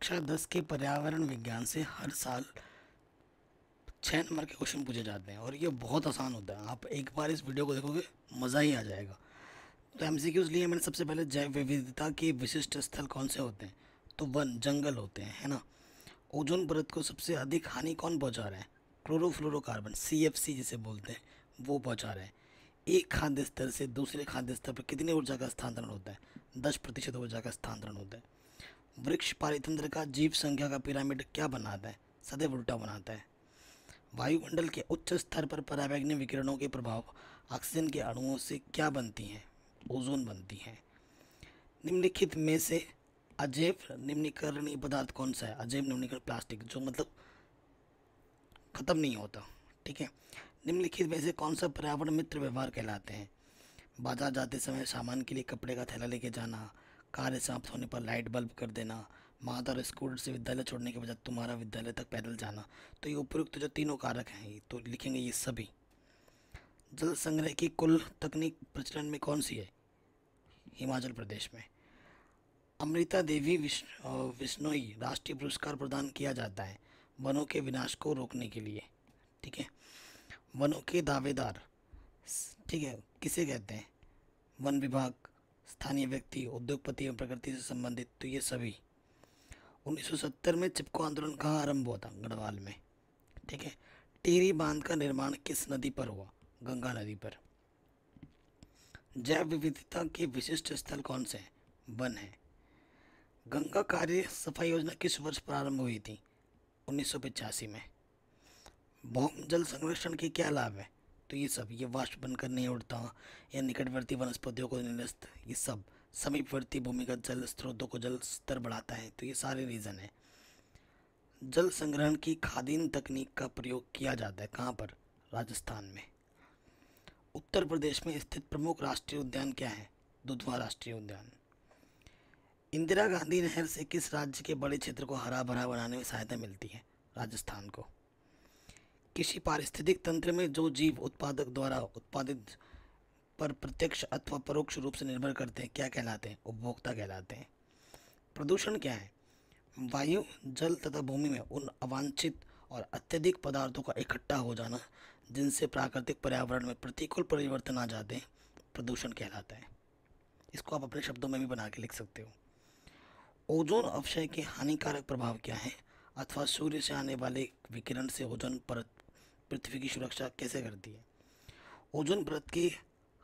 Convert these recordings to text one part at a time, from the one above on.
कक्षा दस के पर्यावरण विज्ञान से हर साल छः नंबर के क्वेश्चन पूछे जाते हैं और ये बहुत आसान होता है आप एक बार इस वीडियो को देखोगे मज़ा ही आ जाएगा तो एम सी लिए मैंने सबसे पहले जैव विविधता के विशिष्ट स्थल कौन से होते हैं तो वन जंगल होते हैं है ना ओजोन परत को सबसे अधिक हानि कौन पहुंचा रहा है क्लोरोफ्लोरोकार्बन सी एफ सी जिसे बोलते हैं वो पहुँचा रहे हैं एक खाद्य स्तर से दूसरे खाद्य स्तर पर कितनी ऊर्जा का स्थानांतरण होता है दस प्रतिशत ऊर्जा का स्थानांतरण होता है वृक्ष पारितंत्र का जीव संख्या का पिरामिड क्या बनाता है सदैव उल्टा बनाता है वायुमंडल के उच्च स्तर पर परावैग्निक विकिरणों के प्रभाव ऑक्सीजन के अणुओं से क्या बनती हैं ओजोन बनती हैं निम्नलिखित में से अजैव निम्नीकरणीय पदार्थ कौन सा है अजैव निम्नीकरण प्लास्टिक जो मतलब ख़त्म नहीं होता ठीक है निम्नलिखित में से कौन सा पर्यावरण मित्र व्यवहार कहलाते हैं बाजार जाते समय सामान के लिए कपड़े का थैला लेके जाना कार्य समाप्त होने पर लाइट बल्ब कर देना माता और स्कूल से विद्यालय छोड़ने के बजाय तुम्हारा विद्यालय तक पैदल जाना तो ये उपयुक्त तो जो तीनों कारक हैं तो लिखेंगे ये सभी जल संग्रह की कुल तकनीक प्रचलन में कौन सी है हिमाचल प्रदेश में अमृता देवी विष्णोई राष्ट्रीय पुरस्कार प्रदान किया जाता है वनों के विनाश को रोकने के लिए ठीक है वनों के दावेदार ठीक है किसे कहते हैं वन विभाग स्थानीय व्यक्ति उद्योगपति एवं प्रकृति से संबंधित तो ये सभी 1970 में चिपको आंदोलन कहाँ आरंभ हुआ था गढ़वाल में ठीक है टेरी बांध का निर्माण किस नदी पर हुआ गंगा नदी पर जैव विविधता के विशिष्ट स्थल कौन से हैं वन है गंगा कार्य सफाई योजना किस वर्ष प्रारंभ हुई थी उन्नीस में भौम जल संरक्षण के क्या लाभ है तो ये सब ये वाष्प बनकर नहीं उड़ता या निकटवर्ती वनस्पतियों को निरस्त ये सब समीपवर्ती भूमिगत जल स्रोतों को जल स्तर बढ़ाता है तो ये सारे रीज़न है जल संग्रहण की खादीन तकनीक का प्रयोग किया जाता है कहाँ पर राजस्थान में उत्तर प्रदेश में स्थित प्रमुख राष्ट्रीय उद्यान क्या है दुधवा राष्ट्रीय उद्यान इंदिरा गांधी नहर से किस राज्य के बड़े क्षेत्र को हरा भरा बनाने में सहायता मिलती है राजस्थान को किसी पारिस्थितिक तंत्र में जो जीव उत्पादक द्वारा उत्पादित पर प्रत्यक्ष अथवा परोक्ष रूप से निर्भर करते हैं क्या कहलाते हैं उपभोक्ता कहलाते हैं प्रदूषण क्या है वायु जल तथा भूमि में उन अवांछित और अत्यधिक पदार्थों का इकट्ठा हो जाना जिनसे प्राकृतिक पर्यावरण में प्रतिकूल परिवर्तन आ जाते हैं प्रदूषण कहलाता है इसको आप अपने शब्दों में भी बना के लिख सकते हो ओजोन अवशय के हानिकारक प्रभाव क्या है अथवा सूर्य से आने वाले विकिरण से ओजोन परत पृथ्वी की सुरक्षा कैसे करती है ओजोन परत के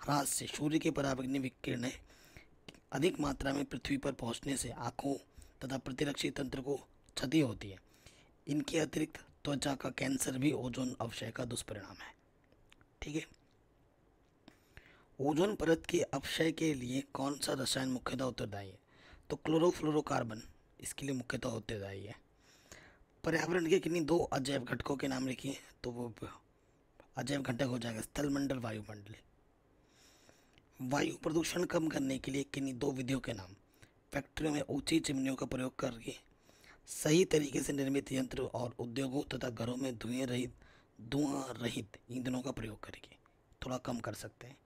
ह्रास से सूर्य के पराबग्नि विकिरणें अधिक मात्रा में पृथ्वी पर पहुंचने से आँखों तथा प्रतिरक्षी तंत्र को क्षति होती है इनके अतिरिक्त त्वचा का कैंसर भी ओजोन अवशय का दुष्परिणाम है ठीक है ओजोन परत के अपक्षय के लिए कौन सा रसायन मुख्यतः उत्तरदायी है तो क्लोरोफ्लोरोकार्बन इसके लिए मुख्यतः उत्तरदायी है पर्यावरण के किन्हीं दो अजैव घटकों के नाम लिखिए तो वो अजैव घटक हो जाएगा स्थलमंडल वायुमंडल वायु प्रदूषण कम करने के लिए किन्हीं दो विधियों के नाम फैक्ट्रियों में ऊंची चिमनियों का प्रयोग करके सही तरीके से निर्मित यंत्र और उद्योगों तथा घरों में धुएं रहित धुआं रहित ईंधनों का प्रयोग करके थोड़ा कम कर सकते हैं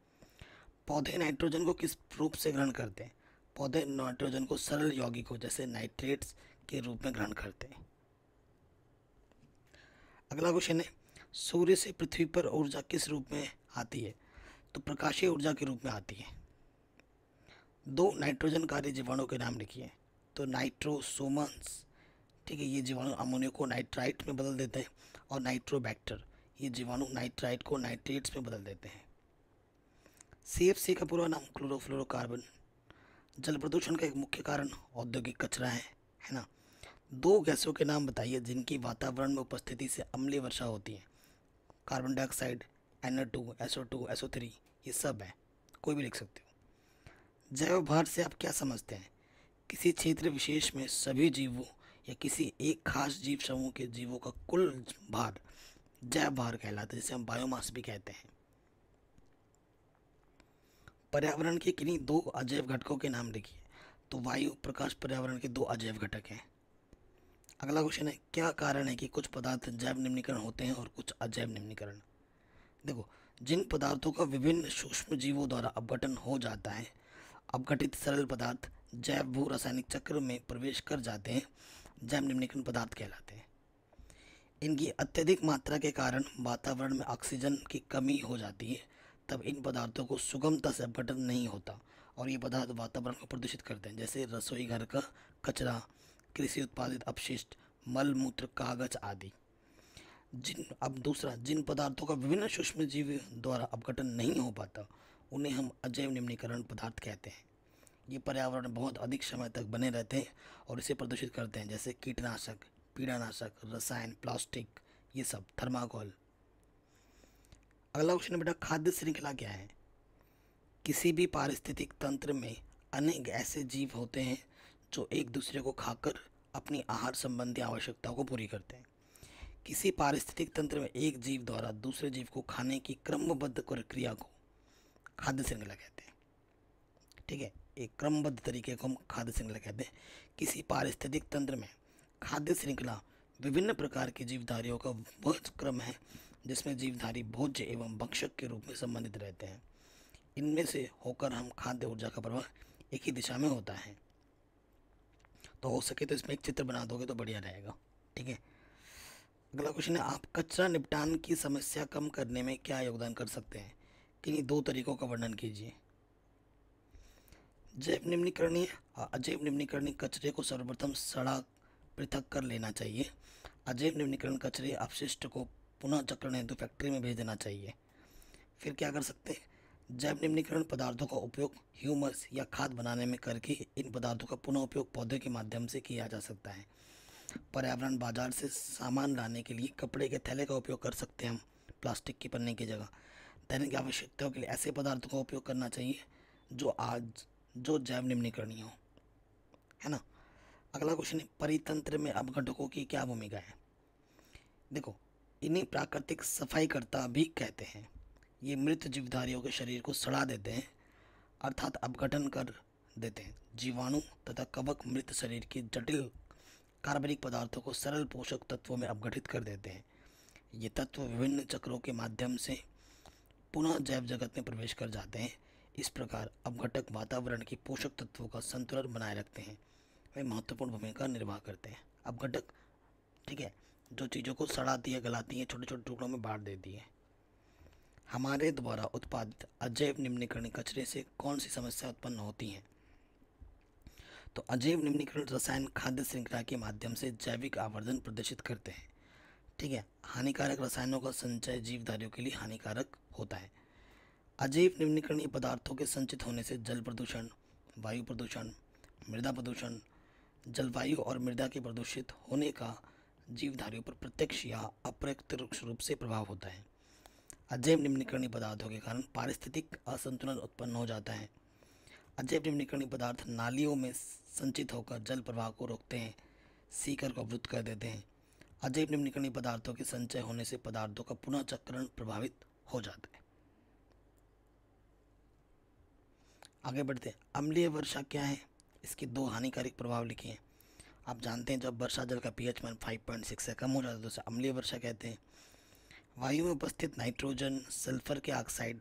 पौधे नाइट्रोजन को किस रूप से ग्रहण करते हैं पौधे नाइट्रोजन को सरल यौगिकों जैसे नाइट्रेट्स के रूप में ग्रहण करते हैं अगला क्वेश्चन है सूर्य से पृथ्वी पर ऊर्जा किस रूप में आती है तो प्रकाशीय ऊर्जा के रूप में आती है दो नाइट्रोजन कार्य जीवाणु के नाम लिखिए तो नाइट्रोसोमस ठीक है ये जीवाणु अमोनिया को नाइट्राइट में बदल देते हैं और नाइट्रोबैक्टर ये जीवाणु नाइट्राइट को नाइट्रेट्स में बदल देते हैं सी का पूरा नाम क्लोरोफ्लोरोकार्बन जल प्रदूषण का एक मुख्य कारण औद्योगिक कचरा है है ना दो गैसों के नाम बताइए जिनकी वातावरण में उपस्थिति से अम्लीय वर्षा होती है carbon dioxide N two O two O three ये सब है कोई भी लिख सकते हो जैव भार से आप क्या समझते हैं किसी क्षेत्र विशेष में सभी जीवों या किसी एक खास जीव समूह के जीवों का कुल भार जैव भार कहलाता है जिसे हम बायोमास भी कहते हैं पर्यावरण के किन्हीं दो अजैव घटकों के नाम लिखिए तो वायु प्रकाश पर्यावरण के दो अजैव घटक हैं अगला क्वेश्चन है क्या कारण है कि कुछ पदार्थ जैव निम्नीकरण होते हैं और कुछ अजैव निम्नीकरण देखो जिन पदार्थों का विभिन्न सूक्ष्म जीवों द्वारा अपघटन हो जाता है अपघटित सरल पदार्थ जैव भू रासायनिक चक्र में प्रवेश कर जाते हैं जैव निम्नीकरण पदार्थ कहलाते हैं इनकी अत्यधिक मात्रा के कारण वातावरण में ऑक्सीजन की कमी हो जाती है तब इन पदार्थों को सुगमता से अपघटन नहीं होता और ये पदार्थ वातावरण को प्रदूषित करते हैं जैसे रसोई घर का कचरा कृषि उत्पादित अपशिष्ट मल मूत्र कागज आदि जिन अब दूसरा जिन पदार्थों का विभिन्न सूक्ष्म जीव द्वारा अपघटन नहीं हो पाता उन्हें हम अजैव निम्नीकरण पदार्थ कहते हैं ये पर्यावरण बहुत अधिक समय तक बने रहते हैं और इसे प्रदूषित करते हैं जैसे कीटनाशक पीड़ानाशक रसायन प्लास्टिक ये सब थर्माकोल अगला क्वेश्चन बेटा खाद्य श्रृंखला क्या है किसी भी पारिस्थितिक तंत्र में अनेक ऐसे जीव होते हैं जो एक दूसरे को खाकर अपनी आहार संबंधी आवश्यकताओं को पूरी करते हैं किसी पारिस्थितिक तंत्र में एक जीव द्वारा दूसरे जीव को खाने की क्रमबद्ध प्रक्रिया को खाद्य श्रृंखला कहते हैं ठीक है एक क्रमबद्ध तरीके को हम खाद्य श्रृंखला कहते हैं किसी पारिस्थितिक तंत्र में खाद्य श्रृंखला विभिन्न प्रकार की जीवधारियों का वह क्रम है जिसमें जीवधारी भोज्य एवं भक्षक के रूप में संबंधित रहते हैं इनमें से होकर हम खाद्य ऊर्जा का प्रवाह एक ही दिशा में होता है तो हो सके तो इसमें एक चित्र बना दोगे तो बढ़िया रहेगा ठीक है अगला क्वेश्चन है आप कचरा निपटान की समस्या कम करने में क्या योगदान कर सकते हैं किन्हीं दो तरीकों का वर्णन कीजिए जैव निम्नीकरणीय अजैव निम्नीकरणीय कचरे को सर्वप्रथम सड़ा पृथक कर लेना चाहिए अजैव निम्नीकरण कचरे अपशिष्ट को पुनः चक्रण हेतु फैक्ट्री में भेज देना चाहिए फिर क्या कर सकते हैं जैव निम्नीकरण पदार्थों का उपयोग ह्यूमस या खाद बनाने में करके इन पदार्थों का पुनः उपयोग पौधे के माध्यम से किया जा सकता है पर्यावरण बाजार से सामान लाने के लिए कपड़े के थैले का उपयोग कर सकते हैं हम प्लास्टिक की पन्ने की जगह दैनिक आवश्यकताओं के लिए ऐसे पदार्थों का उपयोग करना चाहिए जो आज जो जैव निम्नीकरणीय हो है ना अगला क्वेश्चन है परितंत्र में अपघटकों की क्या भूमिका है देखो इन्हें प्राकृतिक सफाईकर्ता भी कहते हैं ये मृत जीवधारियों के शरीर को सड़ा देते हैं अर्थात अपघटन कर देते हैं जीवाणु तथा कवक मृत शरीर की जटिल कार्बनिक पदार्थों को सरल पोषक तत्वों में अपघटित कर देते हैं ये तत्व विभिन्न चक्रों के माध्यम से पुनः जैव जगत में प्रवेश कर जाते हैं इस प्रकार अपघटक वातावरण के पोषक तत्वों का संतुलन बनाए रखते हैं वे महत्वपूर्ण भूमिका निर्वाह करते हैं अपघटक ठीक है जो चीज़ों को सड़ाती है गलाती है छोटे छोटे टुकड़ों में बांट देती है हमारे द्वारा उत्पादित अजैव निम्नीकरण कचरे से कौन सी समस्या उत्पन्न होती हैं तो अजैव निम्नीकरण रसायन खाद्य श्रृंखला के माध्यम से जैविक आवर्धन प्रदर्शित करते हैं ठीक है हानिकारक रसायनों का संचय जीवधारियों के लिए हानिकारक होता है अजैव निम्नीकरणीय पदार्थों के संचित होने से जल प्रदूषण वायु प्रदूषण मृदा प्रदूषण जलवायु और मृदा के प्रदूषित होने का जीवधारियों पर प्रत्यक्ष या अप्रत्यक्ष रूप से प्रभाव होता है अजैव निम्नकरणीय पदार्थों के कारण पारिस्थितिक असंतुलन उत्पन्न हो जाता है अजैव निम्नकरणीय पदार्थ नालियों में संचित होकर जल प्रवाह को रोकते हैं सीकर को अवरुद्ध कर देते हैं अजैव निम्नकरणीय पदार्थों के संचय होने से पदार्थों का पुनः चक्रण प्रभावित हो जाता है आगे बढ़ते हैं अम्लीय वर्षा क्या है इसके दो हानिकारक प्रभाव लिखे हैं आप जानते हैं जब वर्षा जल का पीएच मान 5.6 से कम हो जाता है तो उसे अम्लीय वर्षा कहते हैं वायु में उपस्थित नाइट्रोजन सल्फर के ऑक्साइड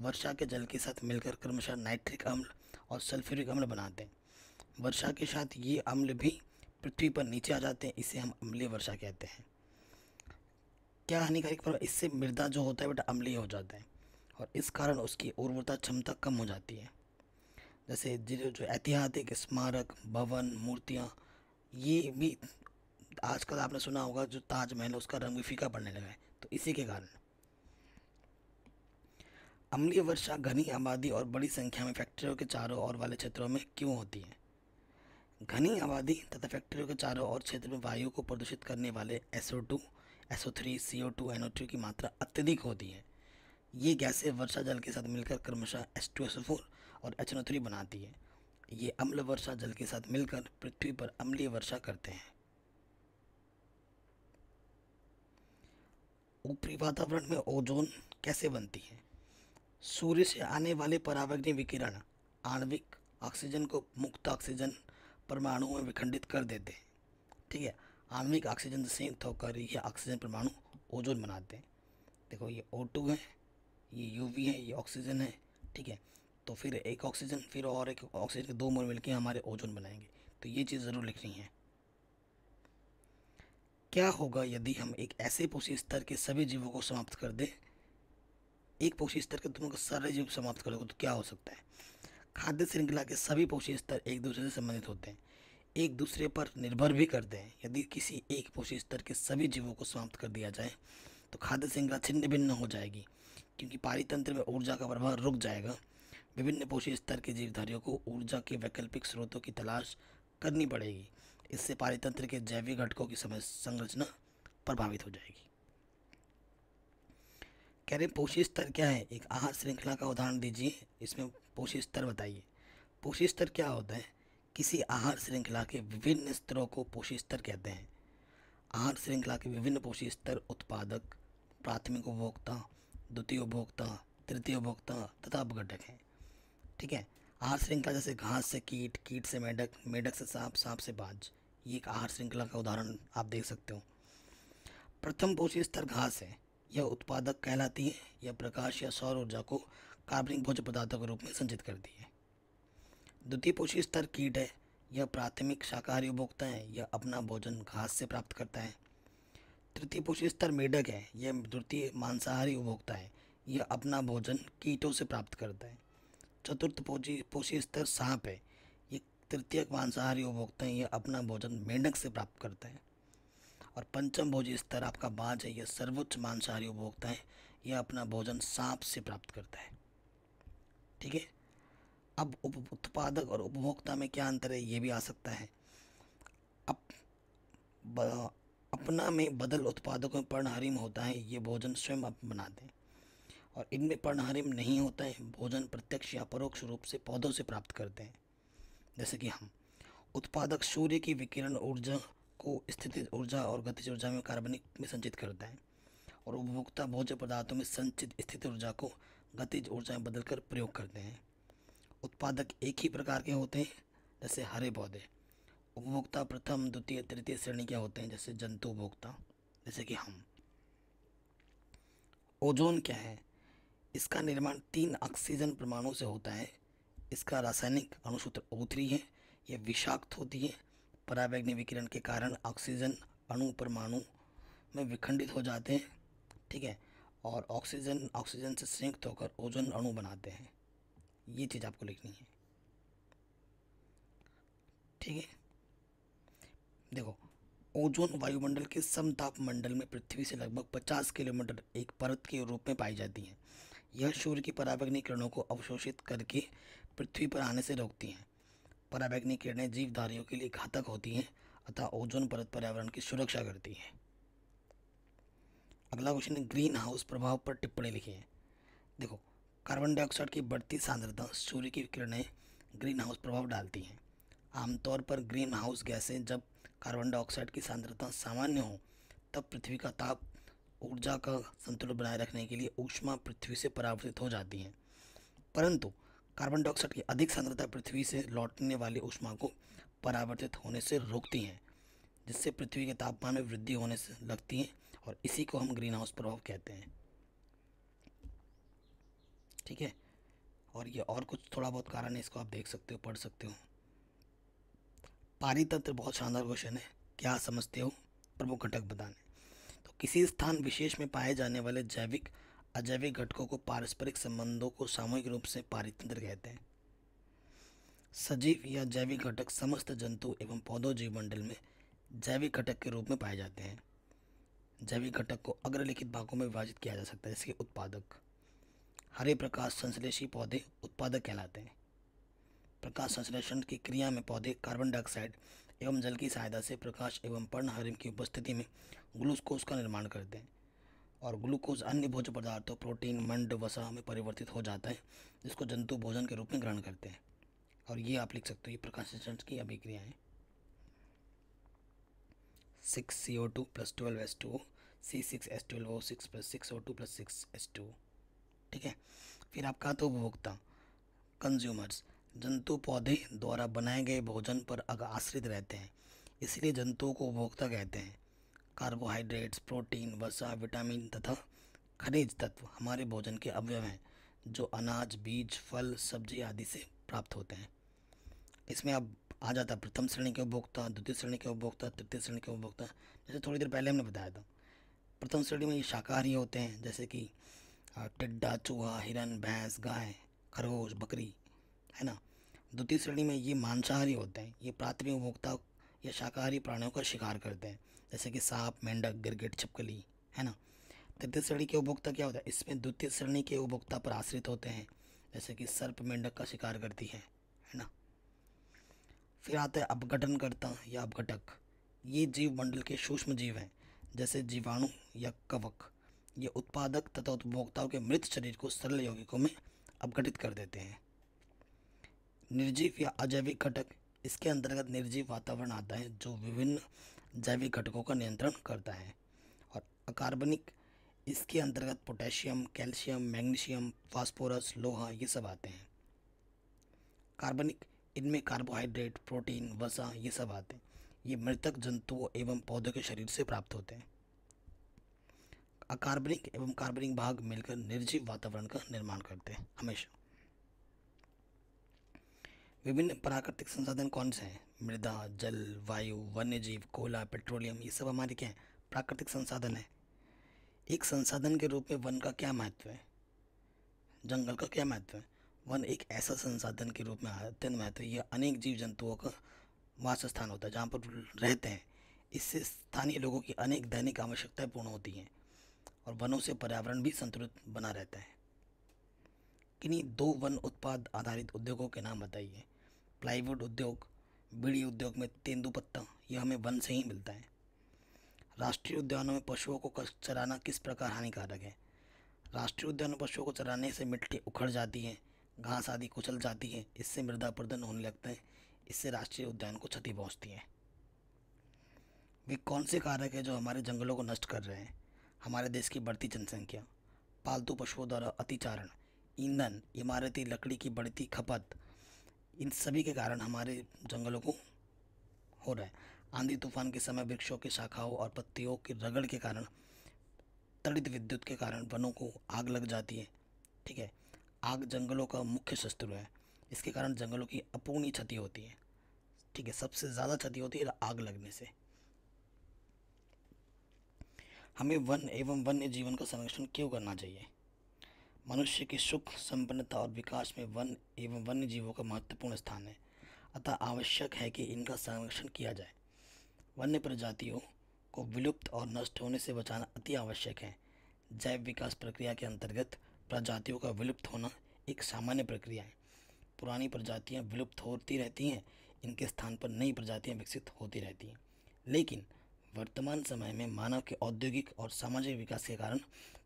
वर्षा के जल के साथ मिलकर क्रमशः नाइट्रिक अम्ल और सल्फ्यूरिक अम्ल बनाते हैं वर्षा के साथ ये अम्ल भी पृथ्वी पर नीचे आ जाते हैं इसे हम अम्लीय वर्षा कहते हैं क्या हानिकारक प्रभाव इससे मृदा जो होता है बेटा अम्लीय हो जाता है और इस कारण उसकी उर्वरता क्षमता कम हो जाती है जैसे जो ऐतिहासिक स्मारक भवन मूर्तियाँ ये भी आजकल आपने सुना होगा जो ताजमहल है उसका रंग फीका पड़ने लगा है तो इसी के कारण अम्लीय वर्षा घनी आबादी और बड़ी संख्या में फैक्ट्रियों के चारों ओर वाले क्षेत्रों में क्यों होती है घनी आबादी तथा फैक्ट्रियों के चारों ओर क्षेत्र में वायु को प्रदूषित करने वाले SO SO two three C O two NO two की मात्रा अत्यधिक होती है ये गैसें वर्षा जल के साथ मिलकर क्रमशः फोर और एच एन ओ थ्री बनाती है ये अम्ल वर्षा जल के साथ मिलकर पृथ्वी पर अम्लीय वर्षा करते हैं ऊपरी वातावरण में ओजोन कैसे बनती है सूर्य से आने वाले परावर्तनी विकिरण आणविक ऑक्सीजन को मुक्त ऑक्सीजन परमाणु में विखंडित कर देते हैं ठीक है आणविक ऑक्सीजन संयुक्त होकर ये ऑक्सीजन परमाणु ओजोन बनाते हैं देखो ये ओ टू है ये यू वी है ये ऑक्सीजन है ठीक है तो फिर एक ऑक्सीजन फिर और एक ऑक्सीजन के दो मोल मिलकर हमारे ओजोन बनाएंगे तो ये चीज़ ज़रूर लिखनी है क्या होगा यदि हम एक ऐसे पोषी स्तर के सभी जीवों को समाप्त कर दें एक पोषी स्तर के तुम सारे जीव समाप्त करोगे तो क्या हो सकता है खाद्य श्रृंखला के सभी पोषी स्तर एक दूसरे से संबंधित होते हैं एक दूसरे पर निर्भर भी करते हैं यदि किसी एक पोषी स्तर के सभी जीवों को समाप्त कर दिया जाए तो खाद्य श्रृंखला छिन्न भिन्न हो जाएगी क्योंकि पारितंत्र में ऊर्जा का प्रभाव रुक जाएगा विभिन्न पोषी स्तर के जीवधारियों को ऊर्जा के वैकल्पिक स्रोतों की तलाश करनी पड़ेगी इससे पारितंत्र के जैविक घटकों की समय संरचना प्रभावित हो जाएगी कह रहे पोषी स्तर क्या है एक आहार श्रृंखला का उदाहरण दीजिए इसमें पोषी स्तर बताइए पोषी स्तर क्या होता है किसी आहार श्रृंखला के विभिन्न स्तरों को पोषी स्तर कहते हैं आहार श्रृंखला के विभिन्न पोषी स्तर उत्पादक प्राथमिक उपभोक्ता द्वितीय उपभोक्ता तृतीय उपभोक्ता तथा अपघटक हैं ठीक है आहार श्रृंखला जैसे घास से कीट कीट से मेढक मेढक से सांप सांप से बाज ये एक आहार श्रृंखला का उदाहरण आप देख सकते हो प्रथम पोषी स्तर घास है यह उत्पादक कहलाती है यह प्रकाश या सौर ऊर्जा को कार्बनिक भोज्य पदार्थों के रूप में संचित करती है द्वितीय पोषी स्तर कीट है यह प्राथमिक शाकाहारी उपभोक्ता है यह अपना भोजन घास से प्राप्त करता है तृतीय पोषी स्तर मेढक है यह द्वितीय मांसाहारी उपभोक्ता है यह अपना भोजन कीटों से प्राप्त करता है चतुर्थ पोषी पोषी स्तर सांप है तृतीयक मांसाहारी उपभोक्ता ये अपना भोजन मेंढक से प्राप्त करते हैं और पंचम भोजी स्तर आपका बाज है यह सर्वोच्च मांसाहारी उपभोक्ता है यह अपना भोजन सांप से प्राप्त करता है ठीक है अब उप उत्पादक और उपभोक्ता में क्या अंतर है ये भी आ सकता है अप, ब, अपना में बदल उत्पादकों में पर्णहरिम होता है ये भोजन स्वयं आप बनाते हैं और इनमें पर्णहरिम नहीं होता है भोजन प्रत्यक्ष या परोक्ष रूप से पौधों से प्राप्त करते हैं जैसे कि हम उत्पादक सूर्य की विकिरण ऊर्जा को स्थित ऊर्जा और गतिज ऊर्जा में कार्बनिक में संचित करता है और उपभोक्ता भोज्य पदार्थों में संचित स्थित ऊर्जा को गतिज ऊर्जा में बदलकर प्रयोग करते हैं उत्पादक एक ही प्रकार के होते हैं जैसे हरे पौधे उपभोक्ता प्रथम द्वितीय तृतीय श्रेणी के होते हैं जैसे जंतु उपभोक्ता जैसे कि हम ओजोन क्या है इसका निर्माण तीन ऑक्सीजन परमाणु से होता है इसका रासायनिक अणुसूत्र ओ थ्री है यह विषाक्त होती है परावैग्नि विकिरण के कारण ऑक्सीजन अणु परमाणु में विखंडित हो जाते हैं ठीक है और ऑक्सीजन ऑक्सीजन से संयुक्त होकर ओजोन अणु बनाते हैं ये चीज़ आपको लिखनी है ठीक है देखो ओजोन वायुमंडल के समताप मंडल में पृथ्वी से लगभग 50 किलोमीटर एक परत के रूप में पाई जाती है यह सूर्य की पराबैग्निक किरणों को अवशोषित करके पृथ्वी पर आने से रोकती हैं पराबैग्निक किरणें जीवधारियों के लिए घातक होती हैं अतः ओजोन परत पर्यावरण की सुरक्षा करती हैं अगला क्वेश्चन है ग्रीन हाउस प्रभाव पर टिप्पणी लिखी है देखो कार्बन डाइऑक्साइड की बढ़ती सांद्रता सूर्य की किरणें ग्रीन हाउस प्रभाव डालती हैं आमतौर पर ग्रीन हाउस गैसें जब कार्बन डाइऑक्साइड की सांद्रता सामान्य हो तब पृथ्वी का ताप ऊर्जा का संतुलन बनाए रखने के लिए ऊष्मा पृथ्वी से परावर्तित हो जाती है परंतु कार्बन डाइऑक्साइड की अधिक सांद्रता पृथ्वी से लौटने वाली ऊष्मा को परावर्तित होने से रोकती हैं जिससे पृथ्वी के तापमान में वृद्धि होने से लगती है और इसी को हम ग्रीन हाउस प्रभाव कहते हैं ठीक है और ये और कुछ थोड़ा बहुत कारण है इसको आप देख सकते हो पढ़ सकते हो पारी बहुत शानदार क्वेश्चन है क्या समझते हो प्रमुख घटक बताने किसी स्थान विशेष में पाए जाने वाले जैविक अजैविक घटकों को पारस्परिक संबंधों को सामूहिक रूप से पारितंत्र कहते हैं सजीव या जैविक घटक समस्त जंतु एवं पौधों जीव मंडल में जैविक घटक के रूप में पाए जाते हैं जैविक घटक को अग्रलिखित भागों में विभाजित किया जा सकता है जैसे उत्पादक हरे प्रकाश संश्लेषी पौधे उत्पादक कहलाते हैं प्रकाश संश्लेषण की क्रिया में पौधे कार्बन डाइऑक्साइड एवं जल की सहायता से प्रकाश एवं पर्णहरिम की उपस्थिति में ग्लूकोज का निर्माण करते हैं और ग्लूकोज अन्य भोज्य पदार्थों प्रोटीन मंड वसा में परिवर्तित हो जाता है जिसको जंतु भोजन के रूप में ग्रहण करते हैं और ये आप लिख सकते हो ये प्रकाश की अभिक्रिया है six C O two plus twelve S two C six S twelve O six plus six O two plus six S two ठीक है फिर आपका तो उपभोक्ता कंज्यूमर्स जंतु पौधे द्वारा बनाए गए भोजन पर आश्रित रहते हैं इसलिए जंतुओं को उपभोक्ता कहते हैं कार्बोहाइड्रेट्स प्रोटीन वसा विटामिन तथा खनिज तत्व हमारे भोजन के अवयव हैं जो अनाज बीज फल सब्जी आदि से प्राप्त होते हैं इसमें अब आ जाता है प्रथम श्रेणी के उपभोक्ता द्वितीय श्रेणी के उपभोक्ता तृतीय श्रेणी के उपभोक्ता जैसे थोड़ी देर पहले हमने बताया था प्रथम श्रेणी में ये शाकाहारी होते हैं जैसे कि टिड्डा चूहा हिरन भैंस गाय खरगोश बकरी है ना द्वितीय श्रेणी में ये मांसाहारी होते हैं ये प्राथमिक उपभोक्ता या शाकाहारी प्राणियों का शिकार करते हैं जैसे कि सांप मेंढक गिरगिट छिपकली है ना तृतीय श्रेणी के उपभोक्ता क्या होता है इसमें द्वितीय श्रेणी के उपभोक्ता पर आश्रित होते हैं जैसे कि सर्प मेंढक का शिकार करती है है ना फिर आता है अपघटनकर्ता या अपघटक ये जीव मंडल के सूक्ष्म जीव हैं जैसे जीवाणु या कवक ये उत्पादक तथा उपभोक्ताओं के मृत शरीर को सरल यौगिकों में अपघटित कर देते हैं निर्जीव या अजैविक घटक इसके अंतर्गत निर्जीव वातावरण आता है जो विभिन्न जैविक घटकों का नियंत्रण करता है और अकार्बनिक इसके अंतर्गत पोटेशियम कैल्शियम मैग्नीशियम फास्फोरस लोहा ये सब आते हैं कार्बनिक इनमें कार्बोहाइड्रेट प्रोटीन वसा ये सब आते हैं ये मृतक जंतुओं एवं पौधों के शरीर से प्राप्त होते हैं अकार्बनिक एवं कार्बनिक भाग मिलकर निर्जीव वातावरण का निर्माण करते हैं हमेशा विभिन्न प्राकृतिक संसाधन कौन से हैं मृदा जल वायु वन्य जीव कोला पेट्रोलियम ये सब हमारे क्या हैं प्राकृतिक संसाधन है एक संसाधन के रूप में वन का क्या महत्व है जंगल का क्या महत्व है वन एक ऐसा संसाधन के रूप में अत्यंत महत्व है यह अनेक जीव जंतुओं का वास स्थान होता है जहाँ पर रहते हैं इससे स्थानीय लोगों की अनेक दैनिक आवश्यकताएं पूर्ण होती हैं और वनों से पर्यावरण भी संतुलित बना रहता है किन्हीं दो वन उत्पाद आधारित उद्योगों के नाम बताइए प्लाईवुड उद्योग बीड़ी उद्योग में तेंदुपत्ता यह हमें वन से ही मिलता है राष्ट्रीय उद्यानों में पशुओं को चराना किस प्रकार हानिकारक है राष्ट्रीय उद्यान में पशुओं को चराने से मिट्टी उखड़ जाती है घास आदि कुचल जाती है इससे मृदा प्रदन होने लगता है इससे राष्ट्रीय उद्यान को क्षति पहुँचती है वे कौन से कारक है जो हमारे जंगलों को नष्ट कर रहे हैं हमारे देश की बढ़ती जनसंख्या पालतू पशुओं द्वारा अतिचारण ईंधन इमारती लकड़ी की बढ़ती खपत इन सभी के कारण हमारे जंगलों को हो रहा है आंधी तूफान के समय वृक्षों की शाखाओं और पत्तियों की रगड़ के कारण तड़ित विद्युत के कारण वनों को आग लग जाती है ठीक है आग जंगलों का मुख्य शत्रु है इसके कारण जंगलों की अपूर्णीय क्षति होती है ठीक है सबसे ज़्यादा क्षति होती है आग लगने से हमें वन एवं वन्य जीवन का संरक्षण क्यों करना चाहिए मनुष्य की सुख संपन्नता और विकास में वन एवं वन्य जीवों का महत्वपूर्ण स्थान है अतः आवश्यक है कि इनका संरक्षण किया जाए वन्य प्रजातियों को विलुप्त और नष्ट होने से बचाना अति आवश्यक है जैव विकास प्रक्रिया के अंतर्गत प्रजातियों का विलुप्त होना एक सामान्य प्रक्रिया है पुरानी प्रजातियाँ विलुप्त होती रहती हैं इनके स्थान पर नई प्रजातियाँ विकसित होती रहती हैं लेकिन वर्तमान समय में मानव के औद्योगिक और सामाजिक विकास के कारण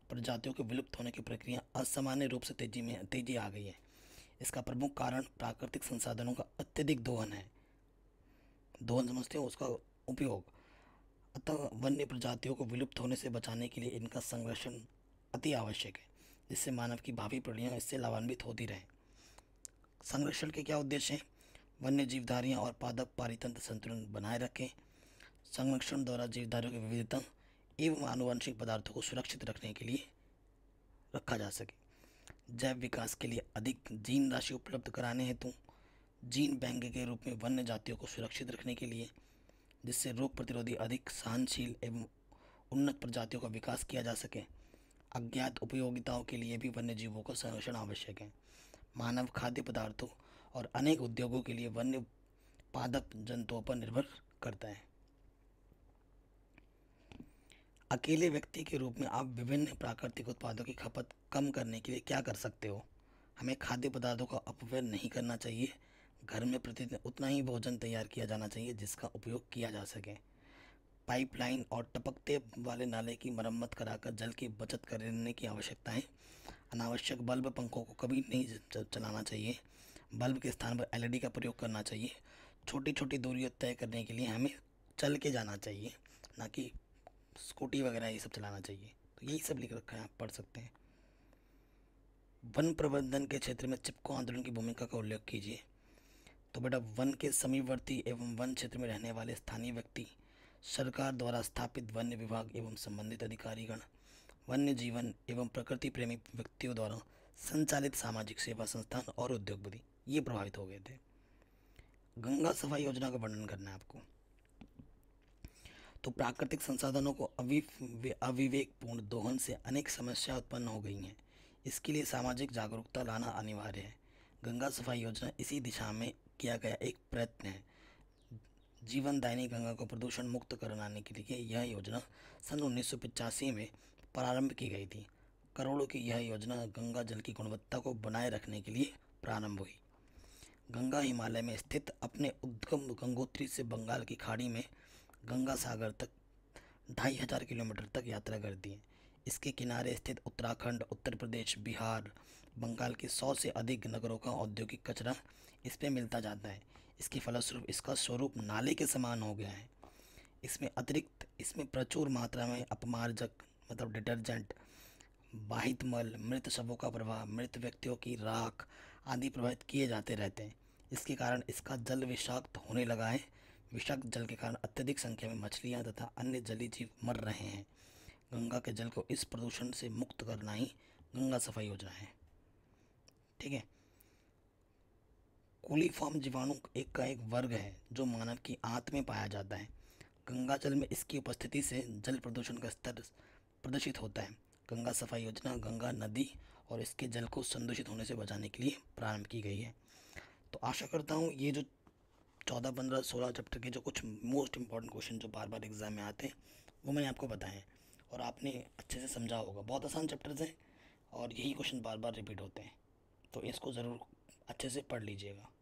प्रजातियों के विलुप्त होने की प्रक्रिया असामान्य रूप से तेजी में तेजी आ गई है इसका प्रमुख कारण प्राकृतिक संसाधनों का अत्यधिक दोहन है दोहन समझते हो उसका उपयोग अतः वन्य प्रजातियों को विलुप्त होने से बचाने के लिए इनका संरक्षण अति आवश्यक है जिससे मानव की भावी पीढ़ियाँ इससे लाभान्वित होती रहें संरक्षण के क्या उद्देश्य हैं वन्य जीवधारियाँ और पादप पारितंत्र संतुलन बनाए रखें संरक्षण द्वारा जीवधारियों की विविधता एवं आनुवंशिक पदार्थों को सुरक्षित रखने के लिए रखा जा सके जैव विकास के लिए अधिक जीन राशि उपलब्ध कराने हेतु जीन बैंक के रूप में वन्य जातियों को सुरक्षित रखने के लिए जिससे रोग प्रतिरोधी अधिक सहनशील एवं उन्नत प्रजातियों का विकास किया जा सके अज्ञात उपयोगिताओं के लिए भी वन्य जीवों का संरक्षण आवश्यक है मानव खाद्य पदार्थों और अनेक उद्योगों के लिए वन्य पादप जंतुओं पर निर्भर करता है अकेले व्यक्ति के रूप में आप विभिन्न प्राकृतिक उत्पादों की खपत कम करने के लिए क्या कर सकते हो हमें खाद्य पदार्थों का अपव्यय नहीं करना चाहिए घर में प्रतिदिन उतना ही भोजन तैयार किया जाना चाहिए जिसका उपयोग किया जा सके पाइपलाइन और टपकते वाले नाले की मरम्मत कराकर जल की बचत करने की आवश्यकता है अनावश्यक बल्ब पंखों को कभी नहीं चलाना चाहिए बल्ब के स्थान पर एलईडी का प्रयोग करना चाहिए छोटी छोटी दूरियाँ तय करने के लिए हमें चल के जाना चाहिए ना कि स्कूटी वगैरह ये सब चलाना चाहिए तो यही सब लिख रखा है आप पढ़ सकते हैं वन प्रबंधन के क्षेत्र में चिपको आंदोलन की भूमिका का उल्लेख कीजिए तो बेटा वन के समीपवर्ती एवं वन क्षेत्र में रहने वाले स्थानीय व्यक्ति सरकार द्वारा स्थापित वन्य विभाग एवं संबंधित अधिकारीगण वन्य जीवन एवं प्रकृति प्रेमी व्यक्तियों द्वारा संचालित सामाजिक सेवा संस्थान और उद्योगपति ये प्रभावित हो गए थे गंगा सफाई योजना का वर्णन करना है आपको तो प्राकृतिक संसाधनों को अविवेकपूर्ण दोहन से अनेक समस्या उत्पन्न हो गई हैं इसके लिए सामाजिक जागरूकता लाना अनिवार्य है गंगा सफाई योजना इसी दिशा में किया गया एक प्रयत्न है जीवनदायिनी गंगा को प्रदूषण मुक्त कराने के लिए यह योजना सन उन्नीस में प्रारंभ की गई थी करोड़ों की यह योजना गंगा जल की गुणवत्ता को बनाए रखने के लिए प्रारंभ हुई गंगा हिमालय में स्थित अपने उद्गम गंगोत्री से बंगाल की खाड़ी में गंगा सागर तक ढाई हज़ार किलोमीटर तक यात्रा करती है इसके किनारे स्थित उत्तराखंड उत्तर प्रदेश बिहार बंगाल के सौ से अधिक नगरों का औद्योगिक कचरा इस पर मिलता जाता है इसके फलस्वरूप इसका स्वरूप नाले के समान हो गया है इसमें अतिरिक्त इसमें प्रचुर मात्रा में अपमार्जक मतलब डिटर्जेंट बाहित मल मृत शवों का प्रवाह मृत व्यक्तियों की राख आदि प्रभावित किए जाते रहते हैं इसके कारण इसका जल विषाक्त होने लगा है विषाक्त जल के कारण अत्यधिक संख्या में मछलियाँ तथा अन्य जलीय जीव मर रहे हैं गंगा के जल को इस प्रदूषण से मुक्त करना ही गंगा सफाई योजना है ठीक है कोलीफॉर्म जीवाणु एक का एक वर्ग है जो मानव की आंत में पाया जाता है गंगा जल में इसकी उपस्थिति से जल प्रदूषण का स्तर प्रदर्शित होता है गंगा सफाई योजना गंगा नदी और इसके जल को संदूषित होने से बचाने के लिए प्रारंभ की गई है तो आशा करता हूँ ये जो चौदह पंद्रह सोलह चैप्टर के जो कुछ मोस्ट इंपॉर्टेंट क्वेश्चन जो बार बार एग्ज़ाम में आते हैं वो मैंने आपको बताए हैं और आपने अच्छे से समझा होगा बहुत आसान चैप्टर्स हैं और यही क्वेश्चन बार बार रिपीट होते हैं तो इसको ज़रूर अच्छे से पढ़ लीजिएगा